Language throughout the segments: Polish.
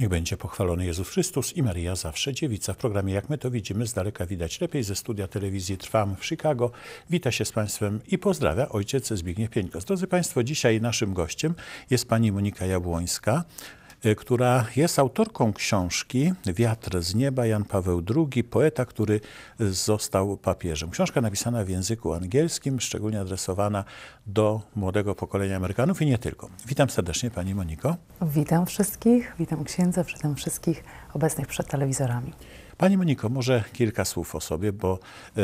Niech będzie pochwalony Jezus Chrystus i Maria zawsze dziewica. W programie Jak my to widzimy z daleka widać lepiej ze studia telewizji Trwam w Chicago. Wita się z Państwem i pozdrawia ojciec Zbigniew Pieńkos. Drodzy Państwo, dzisiaj naszym gościem jest pani Monika Jabłońska, Y, która jest autorką książki Wiatr z nieba Jan Paweł II, poeta, który został papieżem. Książka napisana w języku angielskim, szczególnie adresowana do młodego pokolenia Amerykanów i nie tylko. Witam serdecznie Pani Moniko. Witam wszystkich, witam księdza, witam wszystkich obecnych przed telewizorami. Pani Moniko, może kilka słów o sobie, bo e,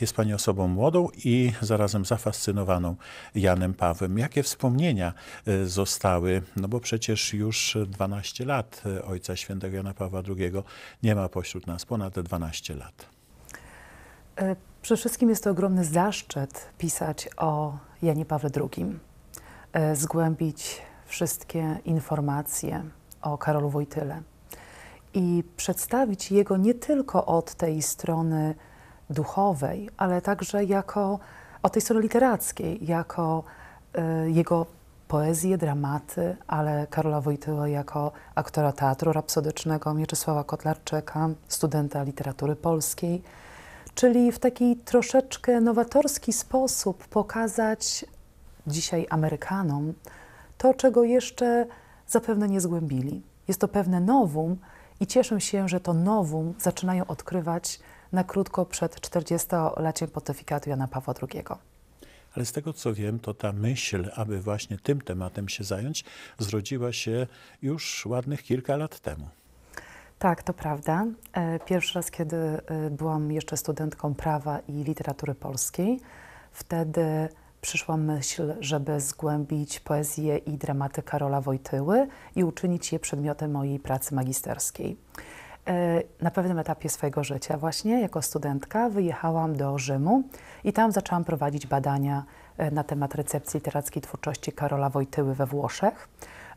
jest Pani osobą młodą i zarazem zafascynowaną Janem Pawłem. Jakie wspomnienia e, zostały, no bo przecież już 12 lat e, Ojca Świętego Jana Pawła II nie ma pośród nas, ponad 12 lat. Przede wszystkim jest to ogromny zaszczyt pisać o Janie Pawle II, zgłębić wszystkie informacje o Karolu Wojtyle i przedstawić jego nie tylko od tej strony duchowej, ale także jako od tej strony literackiej, jako e, jego poezję, dramaty, ale Karola Wojtyła jako aktora teatru rapsodycznego, Mieczysława Kotlarczeka, studenta literatury polskiej. Czyli w taki troszeczkę nowatorski sposób pokazać dzisiaj Amerykanom to, czego jeszcze zapewne nie zgłębili. Jest to pewne nowum, i cieszę się, że to nowum zaczynają odkrywać na krótko przed 40-leciem pontyfikatu Jana Pawła II. Ale z tego co wiem, to ta myśl, aby właśnie tym tematem się zająć, zrodziła się już ładnych kilka lat temu. Tak, to prawda. E, pierwszy raz, kiedy e, byłam jeszcze studentką prawa i literatury polskiej, wtedy przyszła myśl, żeby zgłębić poezję i dramaty Karola Wojtyły i uczynić je przedmiotem mojej pracy magisterskiej. E, na pewnym etapie swojego życia, właśnie jako studentka, wyjechałam do Rzymu i tam zaczęłam prowadzić badania e, na temat recepcji literackiej twórczości Karola Wojtyły we Włoszech.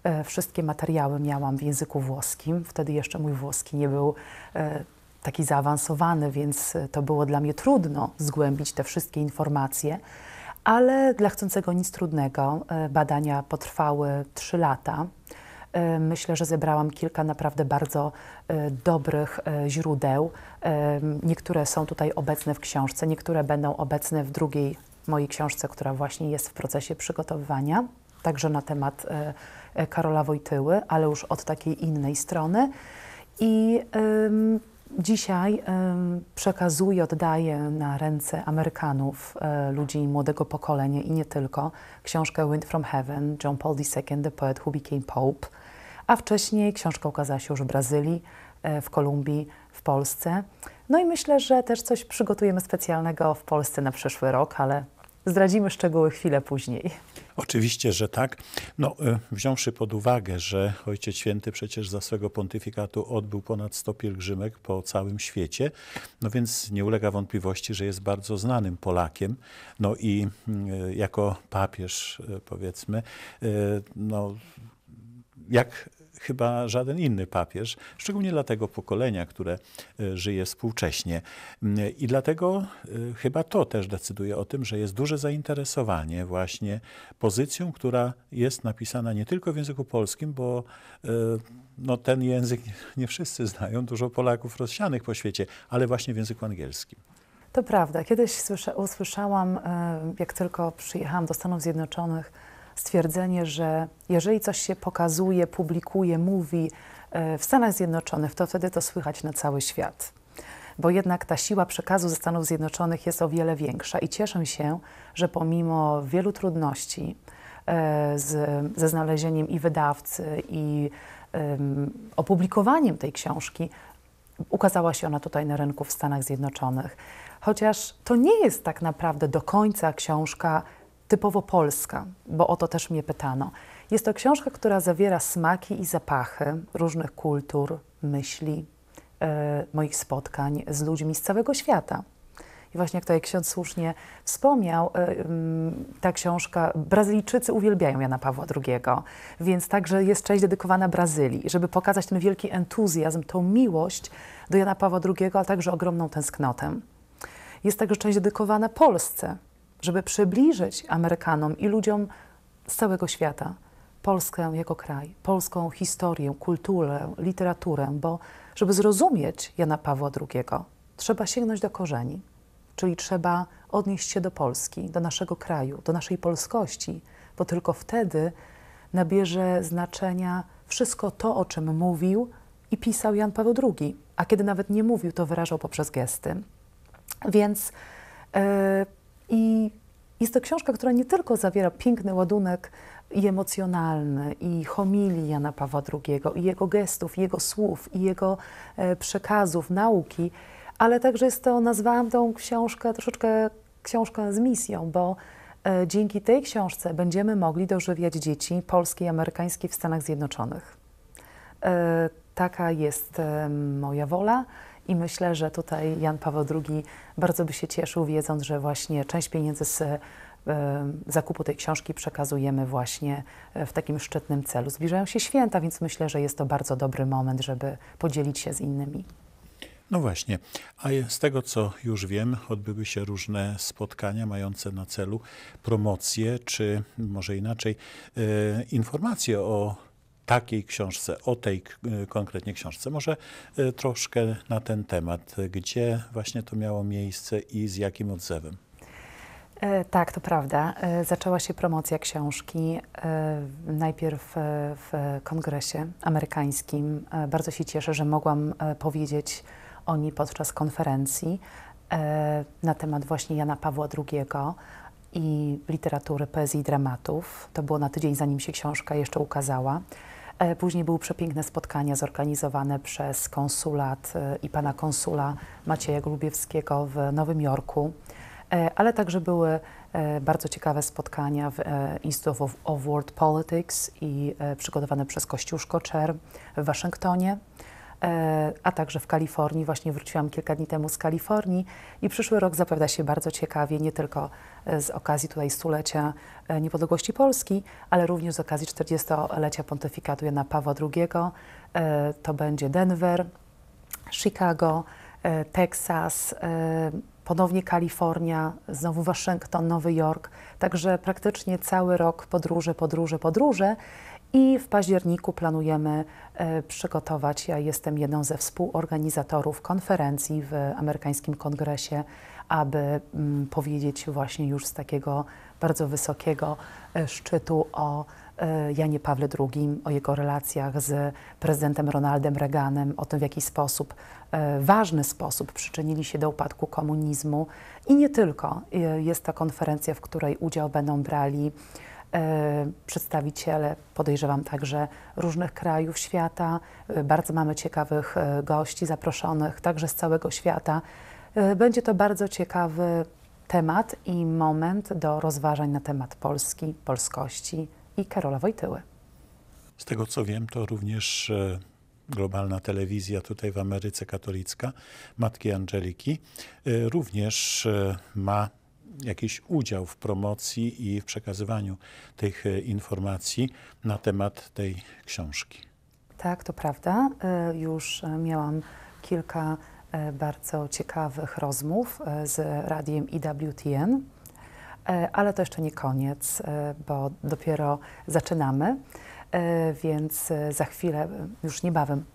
E, wszystkie materiały miałam w języku włoskim. Wtedy jeszcze mój włoski nie był taki zaawansowany, więc to było dla mnie trudno zgłębić te wszystkie informacje ale dla chcącego nic trudnego. E, badania potrwały 3 lata. E, myślę, że zebrałam kilka naprawdę bardzo e, dobrych źródeł. Niektóre są tutaj obecne w książce, niektóre będą obecne w drugiej mojej książce, która właśnie jest w procesie przygotowywania, także na temat Karola Wojtyły, ale już od takiej innej strony. I Dzisiaj przekazuję, oddaję na ręce Amerykanów, e, ludzi młodego pokolenia i nie tylko, książkę Wind from Heaven, John Paul II, The Poet Who Became Pope, a wcześniej książka ukazała się już w Brazylii, e, w Kolumbii, w Polsce. No i myślę, że też coś przygotujemy specjalnego w Polsce na przyszły rok, ale Zdradzimy szczegóły chwilę później. Oczywiście, że tak. No, y, wziąwszy pod uwagę, że Ojciec Święty przecież za swego pontyfikatu odbył ponad 100 pielgrzymek po całym świecie, no więc nie ulega wątpliwości, że jest bardzo znanym Polakiem. No i y, jako papież, y, powiedzmy, no, jak chyba żaden inny papież, szczególnie dla tego pokolenia, które e, żyje współcześnie. Mm, I dlatego e, chyba to też decyduje o tym, że jest duże zainteresowanie właśnie pozycją, która jest napisana nie tylko w języku polskim, bo e, no, ten język nie wszyscy znają, dużo Polaków rozsianych po świecie, ale właśnie w języku angielskim. To prawda. Kiedyś usłyszałam, jak tylko przyjechałam do Stanów Zjednoczonych, stwierdzenie, że jeżeli coś się pokazuje, publikuje, mówi e, w Stanach Zjednoczonych, to wtedy to słychać na cały świat. Bo jednak ta siła przekazu ze Stanów Zjednoczonych jest o wiele większa i cieszę się, że pomimo wielu trudności e, z, ze znalezieniem i wydawcy, i um, opublikowaniem tej książki, ukazała się ona tutaj na rynku w Stanach Zjednoczonych. Chociaż to nie jest tak naprawdę do końca książka typowo polska, bo o to też mnie pytano. Jest to książka, która zawiera smaki i zapachy różnych kultur, myśli, yy, moich spotkań z ludźmi z całego świata. I właśnie jak tutaj ksiądz słusznie wspomniał, e, mm, ta książka, Brazylijczycy uwielbiają Jana Pawła II, więc także jest część dedykowana Brazylii, żeby pokazać ten wielki entuzjazm, tą miłość do Jana Pawła II, ale także ogromną tęsknotę. Jest także część dedykowana Polsce, żeby przybliżyć Amerykanom i ludziom z całego świata Polskę jako kraj, polską historię, kulturę, literaturę, bo żeby zrozumieć Jana Pawła II, trzeba sięgnąć do korzeni, czyli trzeba odnieść się do Polski, do naszego kraju, do naszej polskości, bo tylko wtedy nabierze znaczenia wszystko to, o czym mówił i pisał Jan Paweł II. A kiedy nawet nie mówił, to wyrażał poprzez gesty. Więc. Yy, i jest to książka, która nie tylko zawiera piękny ładunek i emocjonalny, i homilii Jana Pawła II, i jego gestów, i jego słów, i jego e, przekazów, nauki, ale także jest to, nazwałam tą książkę troszeczkę książkę z misją, bo e, dzięki tej książce będziemy mogli dożywiać dzieci polskie i amerykańskie w Stanach Zjednoczonych. E, taka jest moja wola i myślę, że tutaj Jan Paweł II bardzo by się cieszył, wiedząc, że właśnie część pieniędzy z e, zakupu tej książki przekazujemy właśnie e, w takim szczytnym celu. Zbliżają się święta, więc myślę, że jest to bardzo dobry moment, żeby podzielić się z innymi. No właśnie, a z tego co już wiem, odbyły się różne spotkania mające na celu promocję, czy może inaczej, e, informacje o takiej książce, o tej e, konkretnie książce. Może e, troszkę na ten temat, gdzie właśnie to miało miejsce i z jakim odzewem. E, tak, to prawda. Zaczęła się promocja książki najpierw w kongresie amerykańskim. Bardzo się cieszę, że mogłam powiedzieć o niej podczas konferencji na temat właśnie Jana Pawła II i literatury, poezji i dramatów. To było na tydzień, zanim się książka jeszcze ukazała. E, później były przepiękne spotkania zorganizowane przez konsulat e, i pana konsula Macieja Glubiewskiego w Nowym Jorku, e, ale także były bardzo ciekawe spotkania w Institute of World Politics i przygotowane przez Kościuszko Czer w Waszyngtonie. E, a także w Kalifornii. Właśnie wróciłam kilka dni temu z Kalifornii i przyszły rok zapowiada się bardzo ciekawie, nie tylko e, z okazji tutaj stulecia e, niepodległości Polski, ale również z okazji 40-lecia pontyfikatu Jana Pawła II. To będzie Denver, Chicago, Teksas, ponownie Kalifornia, znowu Waszyngton, Nowy Jork. Także praktycznie cały rok podróże, podróże, podróże. I w październiku planujemy e, przygotować, ja jestem jedną ze współorganizatorów konferencji w amerykańskim kongresie, aby mm, powiedzieć właśnie już z takiego bardzo wysokiego e, szczytu o e, Janie Pawle II, o jego relacjach z prezydentem Ronaldem Reaganem, o tym w jaki sposób, ważny sposób przyczynili się do upadku komunizmu i nie tylko. Jest to konferencja, w której udział będą brali E, przedstawiciele, podejrzewam także różnych krajów świata. E, bardzo mamy ciekawych e, gości zaproszonych także z całego świata. Będzie to bardzo ciekawy temat i moment do rozważań na temat Polski, polskości i Karola Wojtyły. Z tego co wiem, to również globalna telewizja tutaj w Ameryce katolicka, Matki Angeliki, również ma jakiś udział w promocji i w przekazywaniu tych e, informacji na temat tej książki. Tak, to prawda. E, już e, miałam kilka bardzo ciekawych rozmów z radiem IWTN, ale to jeszcze nie koniec, bo dopiero zaczynamy więc za chwilę, już niebawem,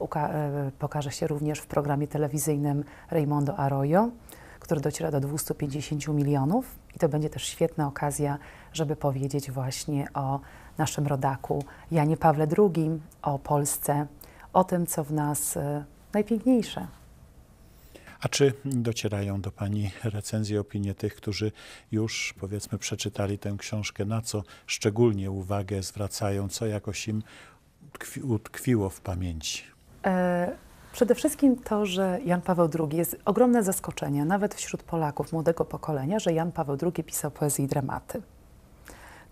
pokaże się również w programie telewizyjnym Raimondo Arroyo który dociera do 250 milionów. I to będzie też świetna okazja, żeby powiedzieć właśnie o naszym rodaku Janie Pawle II, o Polsce, o tym, co w nas e, najpiękniejsze. A czy docierają do Pani recenzje, opinie tych, którzy już powiedzmy przeczytali tę książkę, na co szczególnie uwagę zwracają, co jakoś im utkwiło w pamięci? E Przede wszystkim to, że Jan Paweł II jest ogromne zaskoczenie, nawet wśród Polaków młodego pokolenia, że Jan Paweł II pisał poezję i dramaty.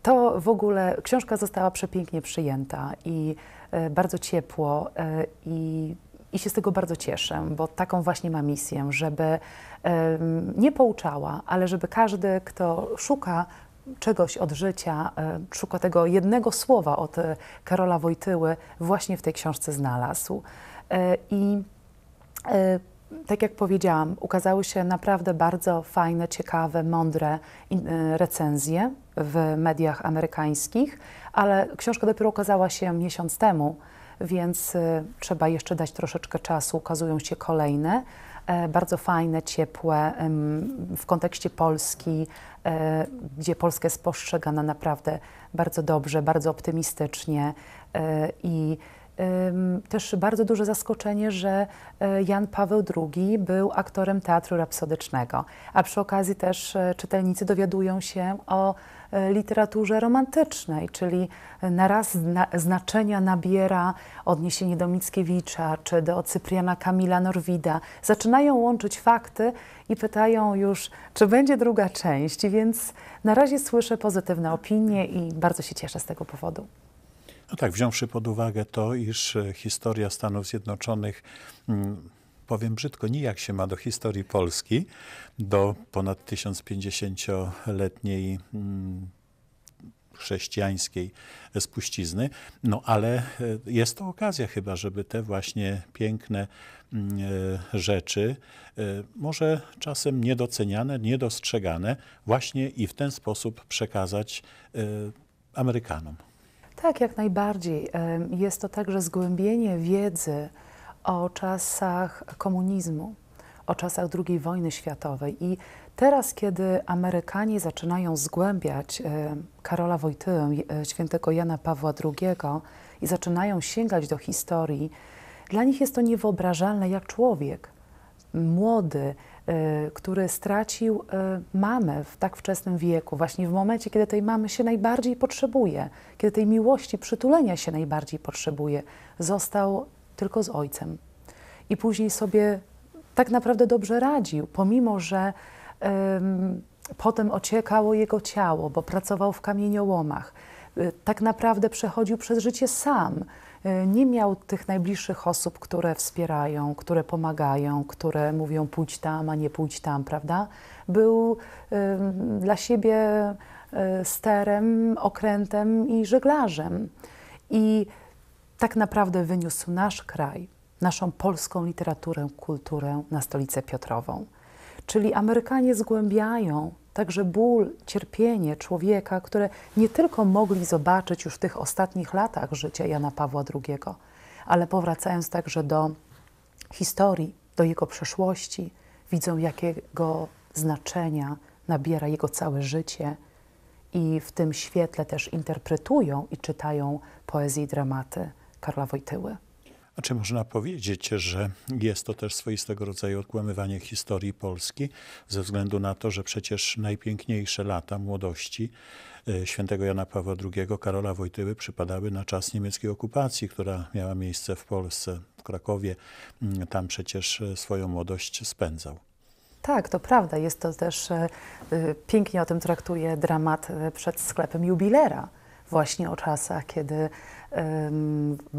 To w ogóle książka została przepięknie przyjęta i e, bardzo ciepło e, i i się z tego bardzo cieszę, bo taką właśnie ma misję, żeby nie pouczała, ale żeby każdy, kto szuka czegoś od życia, e, szuka tego jednego słowa od e, Karola Wojtyły, właśnie w tej książce znalazł. E, I e, tak jak powiedziałam, ukazały się naprawdę bardzo fajne, ciekawe, mądre e, recenzje w mediach amerykańskich, ale książka dopiero ukazała się miesiąc temu, więc trzeba jeszcze dać troszeczkę czasu. Ukazują się kolejne, bardzo fajne, ciepłe, w kontekście Polski, gdzie Polska jest postrzegana naprawdę bardzo dobrze, bardzo optymistycznie i też bardzo duże zaskoczenie, że e, Jan Paweł II był aktorem teatru rapsodycznego, a przy okazji też e, czytelnicy dowiadują się o e, literaturze romantycznej, czyli naraz znaczenia nabiera odniesienie do Mickiewicza czy do Cypriana Kamila Norwida. Zaczynają łączyć fakty i pytają już, czy będzie druga część, więc na razie słyszę pozytywne opinie i bardzo się cieszę z tego powodu. No tak, wziąwszy pod uwagę to, iż e, historia Stanów Zjednoczonych, mm, powiem brzydko, nijak się ma do historii Polski, do ponad 1050-letniej mm, chrześcijańskiej spuścizny. No ale e, jest to okazja chyba, żeby te właśnie piękne mm, e, rzeczy, może czasem niedoceniane, niedostrzegane, właśnie i w ten sposób przekazać Amerykanom. Tak, jak najbardziej. Jest to także zgłębienie wiedzy o czasach komunizmu, o czasach II wojny światowej. I teraz, kiedy Amerykanie zaczynają zgłębiać Karola Wojtyłę, e, świętego Jana Pawła II i zaczynają sięgać do historii, dla nich jest to niewyobrażalne, jak człowiek młody, Y, który stracił y, mamę w tak wczesnym wieku, właśnie w momencie, kiedy tej mamy się najbardziej potrzebuje, kiedy tej miłości, przytulenia się najbardziej potrzebuje, został tylko z ojcem. I później sobie tak naprawdę dobrze radził, pomimo że um, potem ociekało jego ciało, bo pracował w kamieniołomach. Y, tak naprawdę przechodził przez życie sam E, nie miał tych najbliższych osób, które wspierają, które pomagają, które mówią pójdź tam, a nie pójdź tam, prawda? Był dla siebie e, sterem, okrętem i żeglarzem. I tak naprawdę wyniósł nasz kraj, naszą polską literaturę, kulturę na stolicę Piotrową. Czyli Amerykanie zgłębiają także ból, cierpienie człowieka, które nie tylko mogli zobaczyć już w tych ostatnich latach życia Jana Pawła II, ale powracając także do historii, do jego przeszłości, widzą, jakiego znaczenia nabiera jego całe życie i w tym świetle też interpretują i czytają poezję i dramaty Karla Wojtyły. Znaczy można powiedzieć, że jest to też swoistego rodzaju odkłamywanie historii Polski, ze względu na to, że przecież najpiękniejsze lata młodości e, świętego Jana Pawła II, Karola Wojtyły przypadały na czas niemieckiej okupacji, która miała miejsce w Polsce, w Krakowie. Mm, tam przecież e, swoją młodość spędzał. Tak, to prawda. Jest to też, e, pięknie o tym traktuje dramat przed sklepem jubilera, właśnie o czasach, kiedy,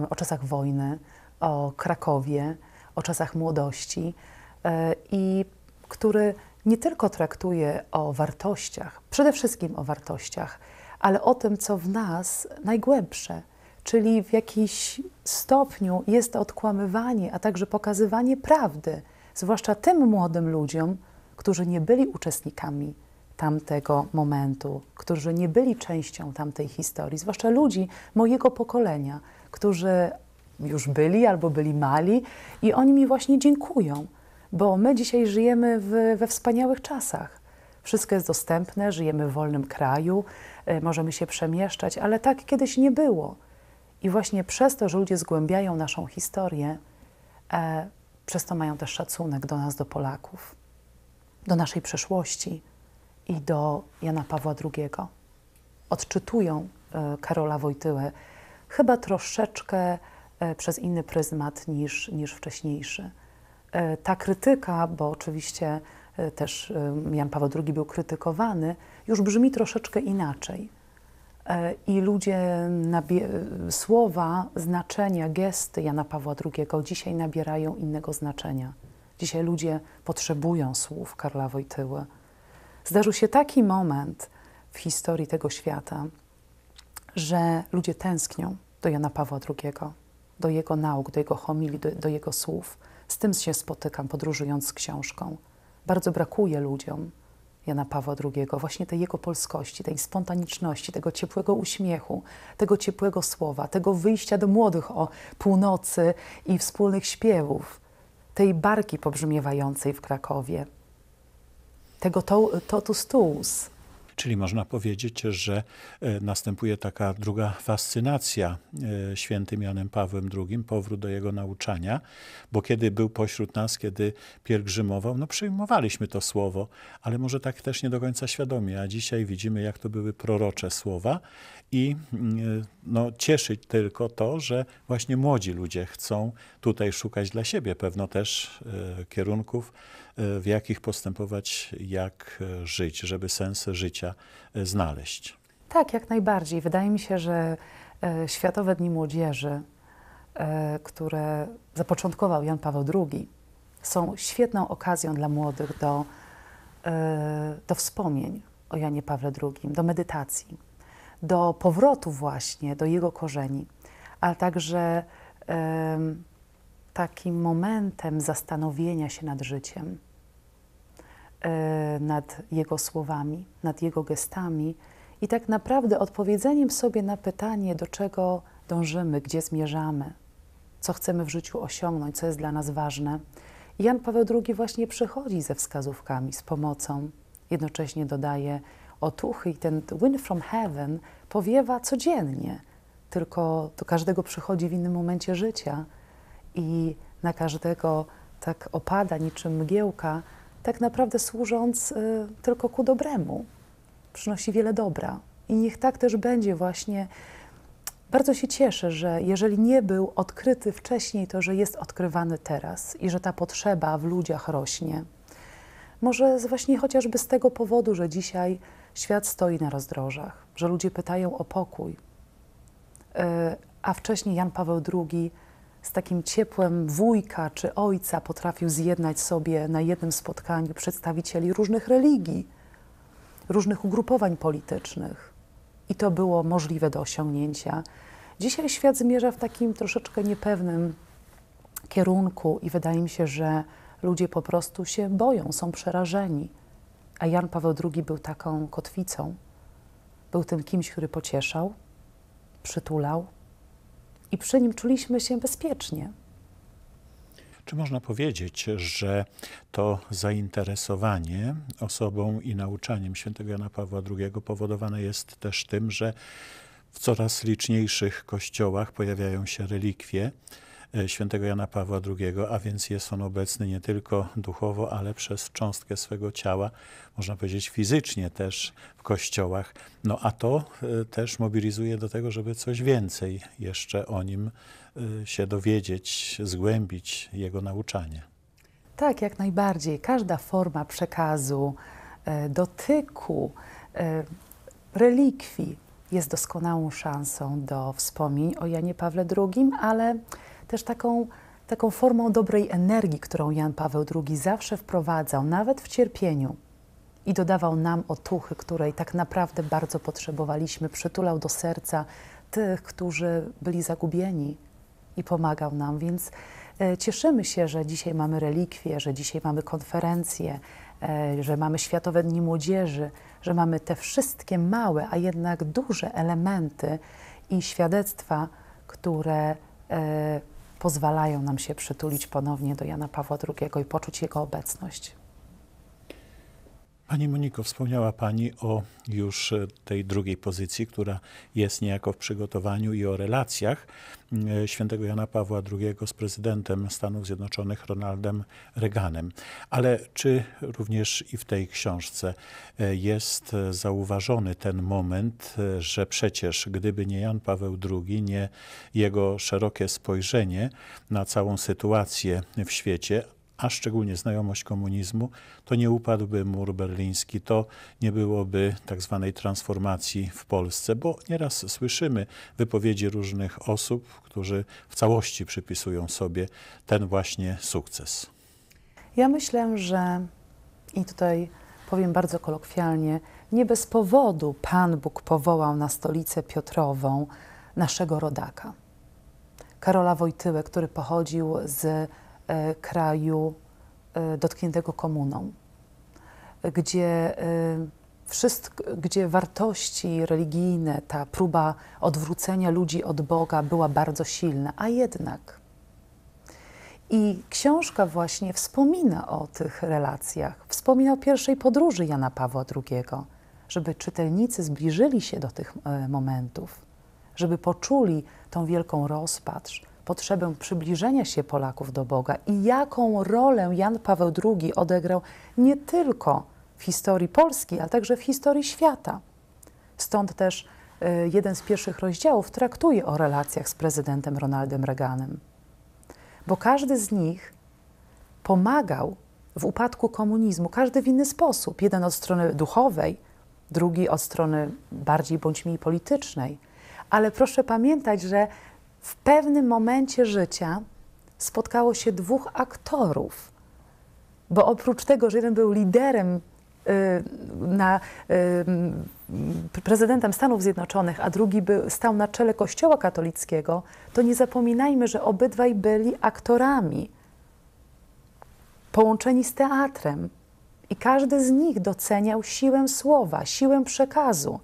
o czasach wojny, o Krakowie, o czasach młodości e, i który nie tylko traktuje o wartościach, przede wszystkim o wartościach, ale o tym, co w nas najgłębsze, czyli w jakimś stopniu jest odkłamywanie, a także pokazywanie prawdy, zwłaszcza tym młodym ludziom, którzy nie byli uczestnikami tamtego momentu, którzy nie byli częścią tamtej historii, zwłaszcza ludzi mojego pokolenia, którzy już byli albo byli mali i oni mi właśnie dziękują, bo my dzisiaj żyjemy w, we wspaniałych czasach. Wszystko jest dostępne, żyjemy w wolnym kraju, e, możemy się przemieszczać, ale tak kiedyś nie było. I właśnie przez to, że ludzie zgłębiają naszą historię, e, przez to mają też szacunek do nas, do Polaków, do naszej przeszłości i do Jana Pawła II. Odczytują e, Karola Wojtyłę chyba troszeczkę E, przez inny pryzmat niż, niż wcześniejszy. E, ta krytyka, bo oczywiście e, też Jan Paweł II był krytykowany, już brzmi troszeczkę inaczej. I ludzie, słowa, znaczenia, gesty Jana Pawła II dzisiaj nabierają innego znaczenia. Dzisiaj ludzie potrzebują słów Karla Wojtyły. Zdarzył się taki moment w historii tego świata, że ludzie tęsknią do Jana Pawła II do jego nauk, do jego homilii, do, do jego słów. Z tym się spotykam, podróżując z książką. Bardzo brakuje ludziom Jana Pawła II, właśnie tej jego polskości, tej spontaniczności, tego ciepłego uśmiechu, tego ciepłego słowa, tego wyjścia do młodych o północy i wspólnych śpiewów, tej barki pobrzmiewającej w Krakowie, tego to, totus tuus, Czyli można powiedzieć, że e, następuje taka druga fascynacja e, świętym Janem Pawłem II, powrót do jego nauczania, bo kiedy był pośród nas, kiedy pielgrzymował, no przyjmowaliśmy to słowo, ale może tak też nie do końca świadomie, a dzisiaj widzimy, jak to były prorocze słowa i mm, e, no, cieszyć tylko to, że właśnie młodzi ludzie chcą tutaj szukać dla siebie pewno też kierunków, E, w jakich postępować, jak e, żyć, żeby sens życia e, znaleźć. Tak, jak najbardziej. Wydaje mi się, że Światowe Dni Młodzieży, które zapoczątkował Jan Paweł II, są świetną okazją dla młodych do, do wspomnień o Janie Pawle II, do medytacji, do powrotu właśnie do jego korzeni, ale także takim momentem zastanowienia się nad życiem, e, nad jego słowami, nad jego gestami i tak naprawdę odpowiedzeniem sobie na pytanie, do czego dążymy, gdzie zmierzamy, co chcemy w życiu osiągnąć, co jest dla nas ważne. Jan Paweł II właśnie przychodzi ze wskazówkami, z pomocą. Jednocześnie dodaje otuchy i ten wind from heaven powiewa codziennie, tylko do każdego przychodzi w innym momencie życia i na każdego tak opada niczym mgiełka, tak naprawdę służąc y, tylko ku dobremu. Przynosi wiele dobra. I niech tak też będzie właśnie. Bardzo się cieszę, że jeżeli nie był odkryty wcześniej, to że jest odkrywany teraz i że ta potrzeba w ludziach rośnie. Może właśnie chociażby z tego powodu, że dzisiaj świat stoi na rozdrożach, że ludzie pytają o pokój. Y, a wcześniej Jan Paweł II z takim ciepłem wujka czy ojca potrafił zjednać sobie na jednym spotkaniu przedstawicieli różnych religii, różnych ugrupowań politycznych. I to było możliwe do osiągnięcia. Dzisiaj świat zmierza w takim troszeczkę niepewnym kierunku i wydaje mi się, że ludzie po prostu się boją, są przerażeni. A Jan Paweł II był taką kotwicą. Był tym kimś, który pocieszał, przytulał, i przy nim czuliśmy się bezpiecznie. Czy można powiedzieć, że to zainteresowanie osobą i nauczaniem świętego Jana Pawła II powodowane jest też tym, że w coraz liczniejszych kościołach pojawiają się relikwie, E, świętego Jana Pawła II, a więc jest on obecny nie tylko duchowo, ale przez cząstkę swego ciała, można powiedzieć fizycznie też w kościołach. No a to e, też mobilizuje do tego, żeby coś więcej jeszcze o nim e, się dowiedzieć, zgłębić jego nauczanie. Tak, jak najbardziej. Każda forma przekazu, dotyku, relikwii jest doskonałą szansą do wspomnień o Janie Pawle II, ale też taką, taką formą dobrej energii, którą Jan Paweł II zawsze wprowadzał, nawet w cierpieniu. I dodawał nam otuchy, której tak naprawdę bardzo potrzebowaliśmy. Przytulał do serca tych, którzy byli zagubieni i pomagał nam. Więc e, cieszymy się, że dzisiaj mamy relikwie, że dzisiaj mamy konferencje, e, że mamy Światowe Dni Młodzieży, że mamy te wszystkie małe, a jednak duże elementy i świadectwa, które e, pozwalają nam się przytulić ponownie do Jana Pawła II i poczuć jego obecność. Pani Moniko, wspomniała Pani o już e, tej drugiej pozycji, która jest niejako w przygotowaniu i o relacjach e, świętego Jana Pawła II z prezydentem Stanów Zjednoczonych Ronaldem Reaganem. Ale czy również i w tej książce e, jest zauważony ten moment, że przecież gdyby nie Jan Paweł II, nie jego szerokie spojrzenie na całą sytuację w świecie, a szczególnie znajomość komunizmu, to nie upadłby mur berliński, to nie byłoby tak zwanej transformacji w Polsce, bo nieraz słyszymy wypowiedzi różnych osób, którzy w całości przypisują sobie ten właśnie sukces. Ja myślę, że i tutaj powiem bardzo kolokwialnie, nie bez powodu Pan Bóg powołał na stolicę Piotrową naszego rodaka. Karola Wojtyłę, który pochodził z E, kraju e, dotkniętego komuną, gdzie, e, wszystko, gdzie wartości religijne, ta próba odwrócenia ludzi od Boga była bardzo silna, a jednak. I książka właśnie wspomina o tych relacjach, wspomina o pierwszej podróży Jana Pawła II, żeby czytelnicy zbliżyli się do tych momentów, żeby poczuli tą wielką rozpacz, potrzebę przybliżenia się Polaków do Boga i jaką rolę Jan Paweł II odegrał nie tylko w historii Polski, ale także w historii świata. Stąd też y, jeden z pierwszych rozdziałów traktuje o relacjach z prezydentem Ronaldem Reaganem, bo każdy z nich pomagał w upadku komunizmu, każdy w inny sposób. Jeden od strony duchowej, drugi od strony bardziej bądź mniej politycznej. Ale proszę pamiętać, że w pewnym momencie życia spotkało się dwóch aktorów, bo oprócz tego, że jeden był liderem y, na y, prezydentem Stanów Zjednoczonych, a drugi był, stał na czele Kościoła katolickiego, to nie zapominajmy, że obydwaj byli aktorami, połączeni z teatrem. I każdy z nich doceniał siłę słowa, siłę przekazu.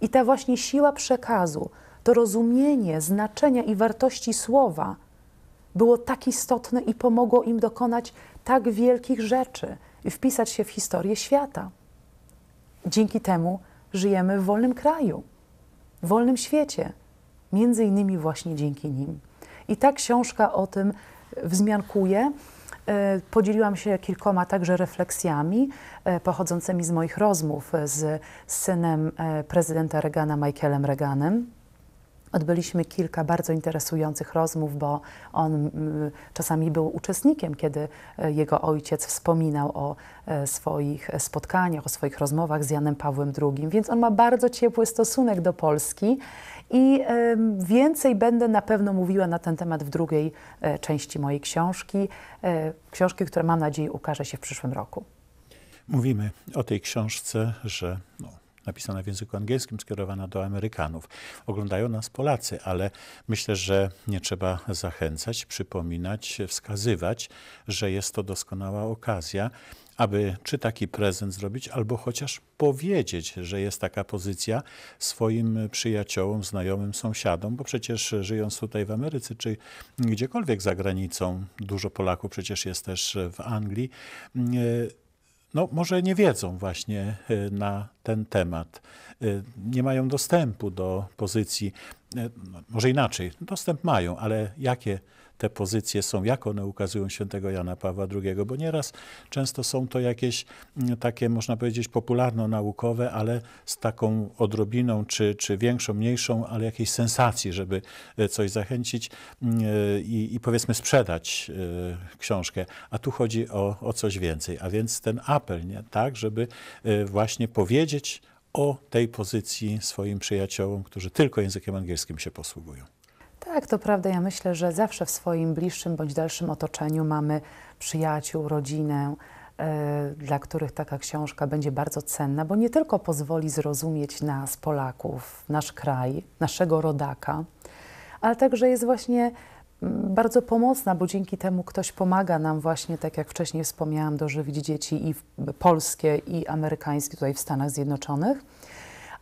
I ta właśnie siła przekazu to rozumienie znaczenia i wartości słowa było tak istotne i pomogło im dokonać tak wielkich rzeczy i wpisać się w historię świata. Dzięki temu żyjemy w wolnym kraju, w wolnym świecie, między innymi właśnie dzięki nim. I ta książka o tym wzmiankuje. E, podzieliłam się kilkoma także refleksjami e, pochodzącymi z moich rozmów e, z synem prezydenta Reagana, Michaelem Reaganem. Odbyliśmy kilka bardzo interesujących rozmów, bo on czasami był uczestnikiem, kiedy e, jego ojciec wspominał o e, swoich e, spotkaniach, o swoich rozmowach z Janem Pawłem II, więc on ma bardzo ciepły stosunek do Polski i więcej będę na pewno mówiła na ten temat w drugiej części mojej książki, książki, która mam nadzieję ukaże się w przyszłym roku. Mówimy o tej książce, że no napisana w języku angielskim, skierowana do Amerykanów. Oglądają nas Polacy, ale myślę, że nie trzeba zachęcać, przypominać, wskazywać, że jest to doskonała okazja, aby czy taki prezent zrobić, albo chociaż powiedzieć, że jest taka pozycja swoim przyjaciołom, znajomym, sąsiadom, bo przecież żyjąc tutaj w Ameryce czy gdziekolwiek za granicą, dużo Polaków przecież jest też w Anglii no, może nie wiedzą właśnie e, na ten temat, e, nie mają dostępu do pozycji, e, no, może inaczej, dostęp mają, ale jakie te pozycje są, jak one ukazują świętego Jana Pawła II, bo nieraz często są to jakieś mm, takie, można powiedzieć, popularno-naukowe, ale z taką odrobiną, czy, czy większą, mniejszą, ale jakiejś sensacji, żeby e, coś zachęcić mm, e, i, i powiedzmy sprzedać e, książkę. A tu chodzi o, o coś więcej, a więc ten apel, nie? tak, żeby właśnie powiedzieć o tej pozycji swoim przyjaciołom, którzy tylko językiem angielskim się posługują. Tak, to prawda. Ja myślę, że zawsze w swoim bliższym bądź dalszym otoczeniu mamy przyjaciół, rodzinę, e, dla których taka książka będzie bardzo cenna, bo nie tylko pozwoli zrozumieć nas, Polaków, nasz kraj, naszego rodaka, ale także jest właśnie mm, bardzo pomocna, bo dzięki temu ktoś pomaga nam właśnie, tak jak wcześniej wspomniałam, dożywić dzieci i polskie, i amerykańskie tutaj w Stanach Zjednoczonych,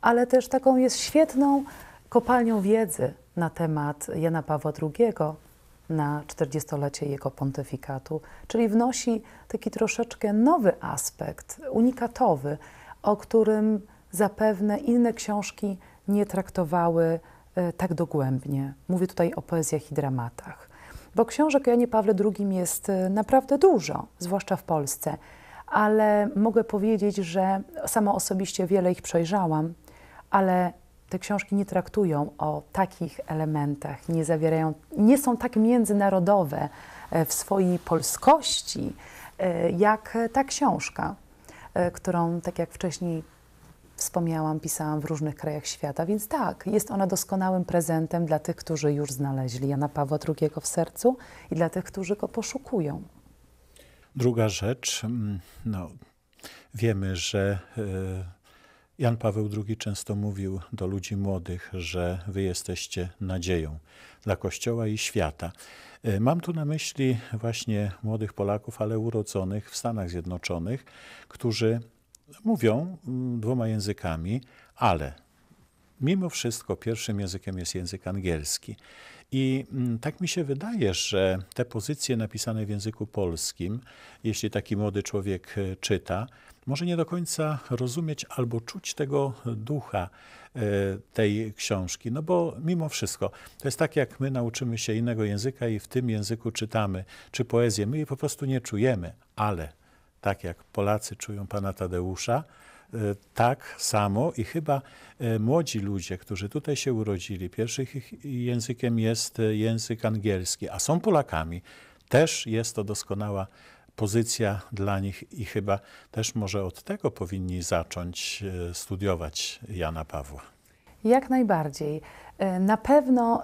ale też taką jest świetną kopalnią wiedzy na temat Jana Pawła II na 40-lecie jego pontyfikatu, czyli wnosi taki troszeczkę nowy aspekt, unikatowy, o którym zapewne inne książki nie traktowały e, tak dogłębnie. Mówię tutaj o poezjach i dramatach. Bo książek o Janie Pawle II jest e, naprawdę dużo, zwłaszcza w Polsce, ale mogę powiedzieć, że sama osobiście wiele ich przejrzałam, ale te książki nie traktują o takich elementach, nie zawierają, nie są tak międzynarodowe e, w swojej polskości, e, jak ta książka, e, którą, tak jak wcześniej wspomniałam, pisałam w różnych krajach świata, więc tak, jest ona doskonałym prezentem dla tych, którzy już znaleźli Jana Pawła II w sercu i dla tych, którzy go poszukują. Druga rzecz, mm, no, wiemy, że. Yy Jan Paweł II często mówił do ludzi młodych, że wy jesteście nadzieją dla Kościoła i świata. E, mam tu na myśli właśnie młodych Polaków, ale urodzonych w Stanach Zjednoczonych, którzy mówią mm, dwoma językami, ale mimo wszystko pierwszym językiem jest język angielski. I mm, tak mi się wydaje, że te pozycje napisane w języku polskim, jeśli taki młody człowiek e, czyta, może nie do końca rozumieć albo czuć tego ducha e, tej książki. No bo mimo wszystko, to jest tak, jak my nauczymy się innego języka i w tym języku czytamy, czy poezję. My jej po prostu nie czujemy, ale tak jak Polacy czują pana Tadeusza, E, tak samo i chyba e, młodzi ludzie, którzy tutaj się urodzili, pierwszym ich językiem jest e, język angielski, a są Polakami, też jest to doskonała pozycja dla nich i chyba też może od tego powinni zacząć studiować Jana Pawła. Jak najbardziej. Na pewno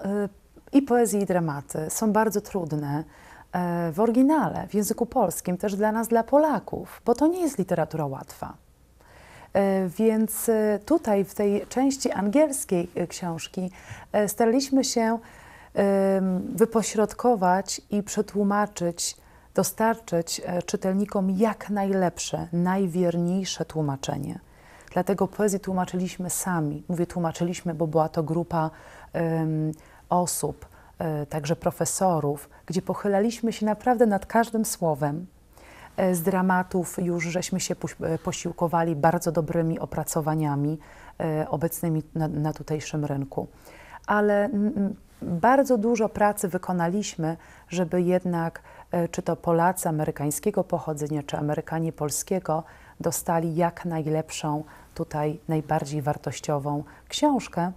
i poezji, i dramaty są bardzo trudne w oryginale, w języku polskim, też dla nas, dla Polaków, bo to nie jest literatura łatwa. E, więc e, tutaj, w tej części angielskiej e, książki, staraliśmy się wypośrodkować i przetłumaczyć, dostarczyć czytelnikom jak najlepsze, najwierniejsze tłumaczenie. Dlatego poezję tłumaczyliśmy sami. Mówię tłumaczyliśmy, bo była to grupa um, osób, także profesorów, gdzie pochylaliśmy się naprawdę nad każdym słowem, E, z dramatów już żeśmy się e, posiłkowali bardzo dobrymi opracowaniami e, obecnymi na, na tutejszym rynku. Ale bardzo dużo pracy wykonaliśmy, żeby jednak czy to Polacy amerykańskiego pochodzenia, czy Amerykanie polskiego dostali jak najlepszą, tutaj najbardziej wartościową książkę.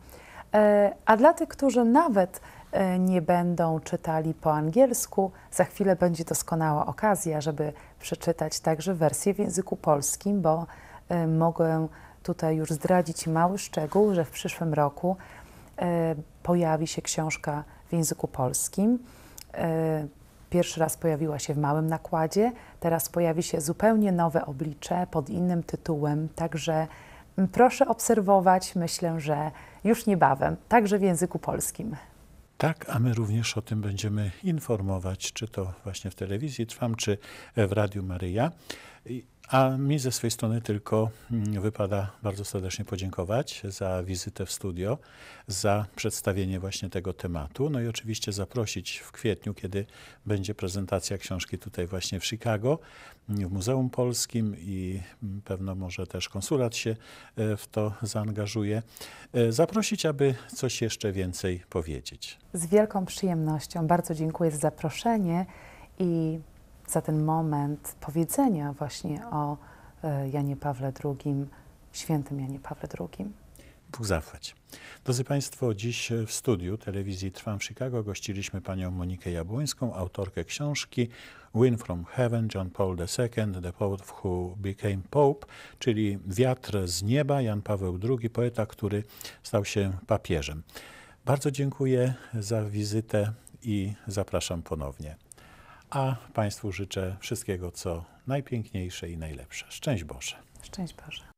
A dla tych, którzy nawet E, nie będą czytali po angielsku, za chwilę będzie doskonała okazja, żeby przeczytać także wersję w języku polskim, bo e, mogę tutaj już zdradzić mały szczegół, że w przyszłym roku e, pojawi się książka w języku polskim. Pierwszy raz pojawiła się w małym nakładzie, teraz pojawi się zupełnie nowe oblicze pod innym tytułem, także proszę obserwować, myślę, że już niebawem, także w języku polskim. Tak, a my również o tym będziemy informować, czy to właśnie w telewizji Trwam, czy w Radiu Maryja. A mi ze swojej strony tylko mm, wypada bardzo serdecznie podziękować za wizytę w studio, za przedstawienie właśnie tego tematu. No i oczywiście zaprosić w kwietniu, kiedy będzie prezentacja książki tutaj właśnie w Chicago, mm, w Muzeum Polskim i mm, pewno może też konsulat się e, w to zaangażuje. E, zaprosić, aby coś jeszcze więcej powiedzieć. Z wielką przyjemnością bardzo dziękuję za zaproszenie i za ten moment powiedzenia właśnie o e, Janie Pawle II, świętym Janie Pawle II. Bóg zachwać. Drodzy Państwo, dziś w studiu telewizji Trwam w Chicago gościliśmy panią Monikę Jabłońską, autorkę książki Win from Heaven, John Paul II, The Pope Who Became Pope, czyli Wiatr z nieba, Jan Paweł II, poeta, który stał się papieżem. Bardzo dziękuję za wizytę i zapraszam ponownie a Państwu życzę wszystkiego, co najpiękniejsze i najlepsze. Szczęść Boże. Szczęść Boże.